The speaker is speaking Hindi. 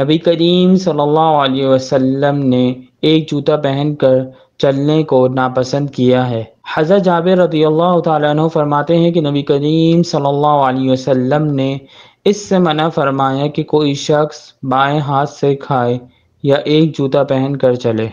नबी करीम सल्लल्लाहु अलैहि वसल्लम ने एक जूता पहनकर चलने को नापसंद किया है हज़रत जाबिर रदी अल्लाह तु फरमाते हैं कि नबी करीम सल्लल्लाहु अलैहि वसल्लम ने इससे मना फरमाया कि कोई शख्स बाएं हाथ से खाए या एक जूता पहन कर चले